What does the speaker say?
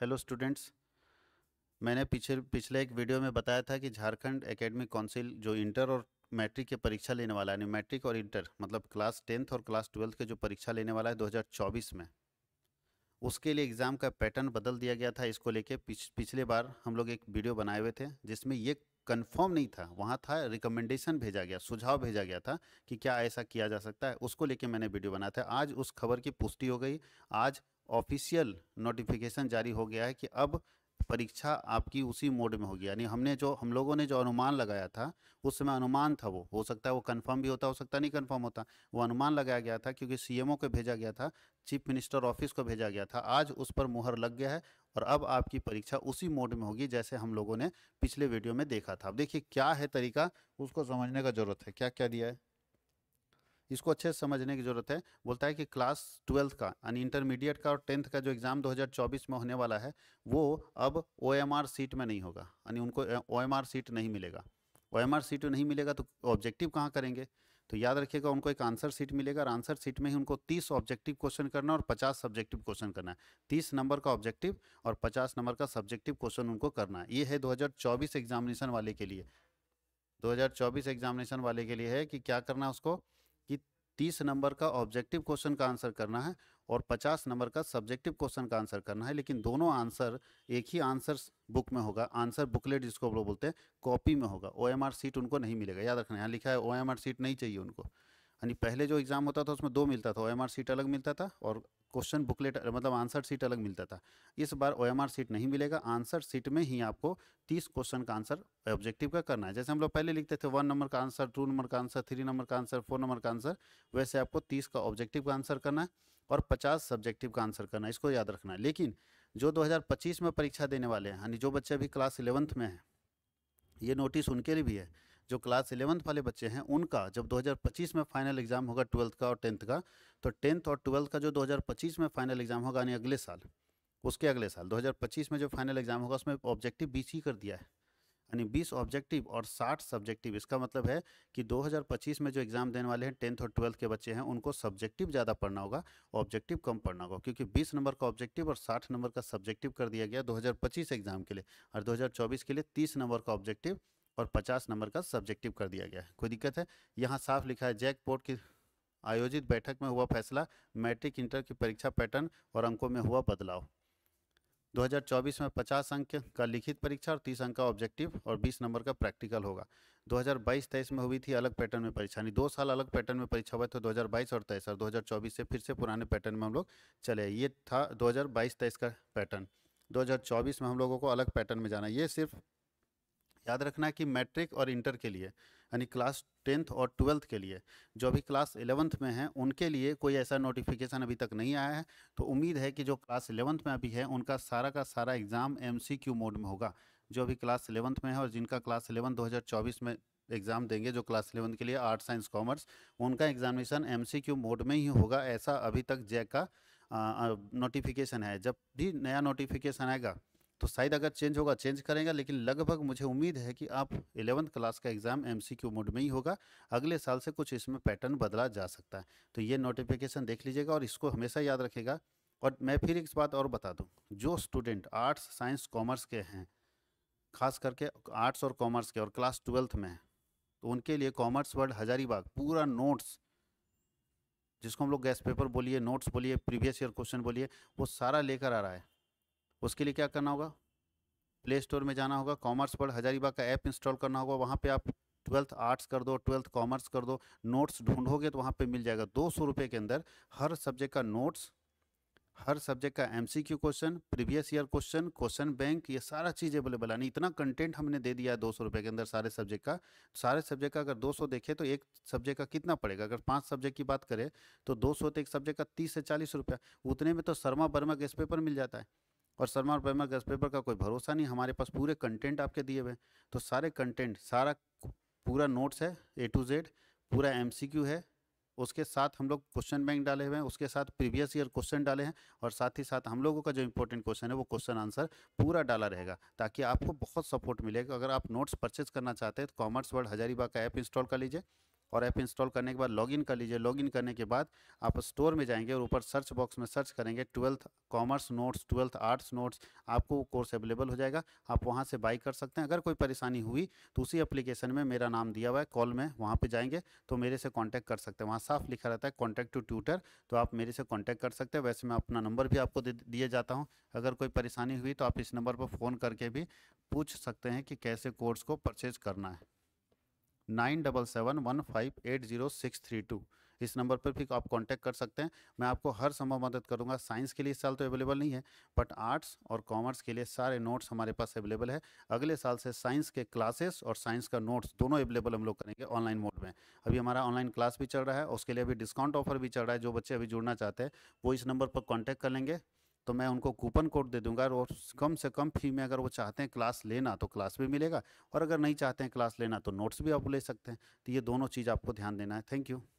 hello students मैंने पीछे पिछले एक वीडियो में बताया था कि झारखंड एकेडमिक काउंसिल जो इंटर और मैट्रिक के परीक्षा लेने वाला है मैट्रिक और इंटर मतलब क्लास टेंथ और क्लास ट्वेल्थ के जो परीक्षा लेने वाला है 2024 में उसके लिए एग्ज़ाम का पैटर्न बदल दिया गया था इसको लेके पिछ, पिछले बार हम लोग एक वीडियो बनाए हुए थे जिसमें ये कंफर्म नहीं था वहाँ था रिकमेंडेशन भेजा गया सुझाव भेजा गया था कि क्या ऐसा किया जा सकता है उसको लेके मैंने वीडियो बनाया था आज उस खबर की पुष्टि हो गई आज ऑफिशियल नोटिफिकेशन जारी हो गया है कि अब परीक्षा आपकी उसी मोड में होगी यानी हमने जो हम लोगों ने जो अनुमान लगाया था उस समय अनुमान था वो हो सकता है वो कंफर्म भी होता हो सकता नहीं कंफर्म होता वो अनुमान लगाया गया था क्योंकि सीएमओ को भेजा गया था चीफ मिनिस्टर ऑफिस को भेजा गया था आज उस पर मुहर लग गया है और अब आपकी परीक्षा उसी मोड में होगी जैसे हम लोगों ने पिछले वीडियो में देखा था अब देखिए क्या है तरीका उसको समझने का जरूरत है क्या क्या दिया है इसको अच्छे से समझने की ज़रूरत है बोलता है कि क्लास ट्वेल्थ का यानी इंटरमीडिएट का और टेंथ का जो एग्ज़ाम 2024 में होने वाला है वो अब ओ सीट में नहीं होगा यानी उनको ओ सीट नहीं मिलेगा ओ सीट नहीं मिलेगा तो ऑब्जेक्टिव कहाँ करेंगे तो याद रखिएगा उनको एक आंसर सीट मिलेगा और आंसर सीट में ही उनको 30 ऑब्जेक्टिव क्वेश्चन करना और 50 सब्जेक्टिव क्वेश्चन करना है 30 नंबर का ऑब्जेक्टिव और 50 नंबर का सब्जेक्टिव क्वेश्चन उनको करना है ये है 2024 एग्जामिनेशन वाले के लिए 2024 एग्जामिनेशन वाले के लिए है कि क्या करना है उसको तीस नंबर का ऑब्जेक्टिव क्वेश्चन का आंसर करना है और पचास नंबर का सब्जेक्टिव क्वेश्चन का आंसर करना है लेकिन दोनों आंसर एक ही आंसर बुक में होगा आंसर बुकलेट जिसको हम लोग बोलते हैं कॉपी में होगा ओ एम आर सीट उनको नहीं मिलेगा याद रखना यहाँ लिखा है ओ एम आर सीट नहीं चाहिए उनको यानी पहले जो एग्ज़ाम होता था उसमें दो मिलता था ओ एम आर सीट अलग मिलता था और क्वेश्चन बुकलेट मतलब आंसर सीट अलग मिलता था इस बार ओ सीट नहीं मिलेगा आंसर सीट में ही आपको तीस क्वेश्चन का आंसर ऑब्जेक्टिव का करना है जैसे हम लोग पहले लिखते थे वन नंबर का आंसर टू नंबर का आंसर थ्री नंबर का आंसर फोर नंबर का आंसर वैसे आपको तीस का ऑब्जेक्टिव का आंसर करना है और पचास सब्जेक्टिव का आंसर करना है इसको याद रखना है लेकिन जो दो में परीक्षा देने वाले हैं यानी जो बच्चे अभी क्लास इलेवंथ में हैं ये नोटिस उनके लिए भी है जो क्लास इलेवंथ वाले बच्चे हैं उनका जब 2025 में फाइनल एग्ज़ाम होगा ट्वेल्थ का और टेंथ का तो टेंथ और ट्वेल्थ का जो 2025 में फाइनल एग्ज़ाम होगा यानी अगले साल उसके अगले साल 2025 में जो फाइनल एग्ज़ाम होगा उसमें ऑब्जेक्टिव बीस ही कर दिया है यानी बीस ऑब्जेक्टिव और साठ सब्जेक्टिव इसका मतलब है कि दो में जो एग्ज़ाम देने वाले हैं टेंथ और ट्वेल्थ के बच्चे हैं उनको सब्जेक्टिव ज़्यादा पढ़ना होगा ऑब्जेक्टिव कम पढ़ना होगा क्योंकि बीस नंबर का ऑब्जेक्टिव और साठ नंबर का सब्जेक्टिव कर दिया गया दो एग्ज़ाम के लिए और दो के लिए तीस नंबर का ऑब्जेक्टिव और 50 नंबर का सब्जेक्टिव कर दिया गया है कोई दिक्कत है यहाँ साफ लिखा है जैक पोर्ट की आयोजित बैठक में हुआ फैसला मैट्रिक इंटर की परीक्षा पैटर्न और अंकों में हुआ बदलाव 2024 में 50 अंक का लिखित परीक्षा और 30 अंक का ऑब्जेक्टिव और 20 नंबर का प्रैक्टिकल होगा 2022-23 में हुई थी अलग पैटर्न में परीक्षा यानी दो साल अलग पैटर्न में परीक्षा हुआ तो 2022 और तेईस और 2024 से फिर से पुराने पैटर्न में हम लोग चले ये था 2022-23 का पैटर्न 2024 में हम लोगों को अलग पैटर्न में जाना ये सिर्फ याद रखना कि मैट्रिक और इंटर के लिए यानी क्लास टेंथ और ट्वेल्थ के लिए जो अभी क्लास एलेवंथ में हैं उनके लिए कोई ऐसा नोटिफिकेशन अभी तक नहीं आया है तो उम्मीद है कि जो क्लास एलेवंथ में अभी है उनका सारा का सारा एग्ज़ाम एम मोड में होगा जो अभी क्लास एलेवंथ में है और जिनका क्लास एलेवन दो में एग्ज़ाम देंगे जो क्लास इलेवंथ के लिए आर्ट साइंस कॉमर्स उनका एग्जामिनेशन एम मोड में ही होगा ऐसा अभी तक जैक का नोटिफिकेशन है जब भी नया नोटिफिकेशन आएगा तो शायद अगर चेंज होगा चेंज करेंगे लेकिन लगभग मुझे उम्मीद है कि आप इलेवंथ क्लास का एग्ज़ाम एम सी मोड में ही होगा अगले साल से कुछ इसमें पैटर्न बदला जा सकता है तो ये नोटिफिकेशन देख लीजिएगा और इसको हमेशा याद रखेगा और मैं फिर एक बात और बता दूँ जो स्टूडेंट आर्ट्स साइंस कॉमर्स के हैं खास करके आर्ट्स और कॉमर्स के और क्लास ट्वेल्थ में तो उनके लिए कॉमर्स वर्ल्ड हजारीबाग पूरा नोट्स जिसको हम लोग गैस पेपर बोलिए नोट्स बोलिए प्रीवियस ईयर क्वेश्चन बोलिए वो सारा लेकर आ रहा है उसके लिए क्या करना होगा प्ले स्टोर में जाना होगा कॉमर्स पर हजारीबाग का ऐप इंस्टॉल करना होगा वहाँ पे आप ट्वेल्थ आर्ट्स कर दो ट्वेल्थ कॉमर्स कर दो नोट्स ढूंढोगे तो वहाँ पे मिल जाएगा दो सौ रुपये के अंदर हर सब्जेक्ट का नोट्स हर सब्जेक्ट का M question previous year question question bank ये सारा चीज़ अवेलेबल नहीं इतना कंटेंट हमने दे दिया है दो सौ रुपये के अंदर सारे सब्जेक्ट का सारे सब्जेक्ट का अगर दो सौ देखें तो एक सब्जेक्ट का कितना पड़ेगा अगर पाँच सब्जेक्ट की बात करें तो दो सौ तो एक सब्जेक्ट का तीस से चालीस रुपया उतने में तो शर्मा बर्मा गेस्ट पेपर मिल जाता है और शर्मा और पैमा गैस पेपर का कोई भरोसा नहीं हमारे पास पूरे कंटेंट आपके दिए हुए हैं तो सारे कंटेंट सारा पूरा नोट्स है ए टू जेड पूरा एम है उसके साथ हम लोग क्वेश्चन बैंक डाले हुए हैं उसके साथ प्रीवियस ईयर क्वेश्चन डाले हैं और साथ ही साथ हम लोगों का जो इंपॉर्टेंट क्वेश्चन है वो क्वेश्चन आंसर पूरा डाला रहेगा ताकि आपको बहुत सपोर्ट मिलेगा अगर आप नोट्स परचेज करना चाहते हैं तो कॉमर्स वर्ल्ड हजारीबाग का ऐप इंस्टॉल कर लीजिए और ऐप इंस्टॉल करने के बाद लॉगिन कर लीजिए लॉगिन करने के बाद आप स्टोर में जाएंगे और ऊपर सर्च बॉक्स में सर्च करेंगे twelfth commerce notes twelfth arts notes आपको कोर्स अवेलेबल हो जाएगा आप वहाँ से बाई कर सकते हैं अगर कोई परेशानी हुई तो उसी एप्लीकेशन में मेरा नाम दिया हुआ है कॉल में वहाँ पर जाएंगे तो मेरे से कॉन्टैक्ट कर सकते हैं वहाँ साफ लिखा रहता है कॉन्टैक्ट टू ट्यूटर तो आप मेरे से कॉन्टैक्ट कर सकते हैं वैसे मैं अपना नंबर भी आपको दिए जाता हूँ अगर कोई परेशानी हुई तो आप इस नंबर पर फ़ोन करके भी पूछ सकते हैं कि कैसे कोर्स को परचेज करना है nine double seven one five eight zero six three two इस नंबर पर भी आप कांटेक्ट कर सकते हैं मैं आपको हर संभव मदद करूंगा साइंस के लिए इस साल तो अवेलेबल नहीं है बट आर्ट्स और कॉमर्स के लिए सारे नोट्स हमारे पास अवेलेबल है अगले साल से साइंस के क्लासेस और साइंस का नोट्स दोनों अवेलेबल हम लोग करेंगे ऑनलाइन मोड में अभी हमारा ऑनलाइन क्लास भी चल रहा है उसके लिए अभी डिस्काउंट ऑफर भी चल रहा है जो बच्चे अभी जुड़ना चाहते हैं वो इस नंबर पर कॉन्टैक्ट कर लेंगे तो मैं उनको कूपन कोड दे दूंगा और कम से कम फी में अगर वो चाहते हैं क्लास लेना तो क्लास भी मिलेगा और अगर नहीं चाहते हैं क्लास लेना तो नोट्स भी आप ले सकते हैं तो ये दोनों चीज़ आपको ध्यान देना है थैंक यू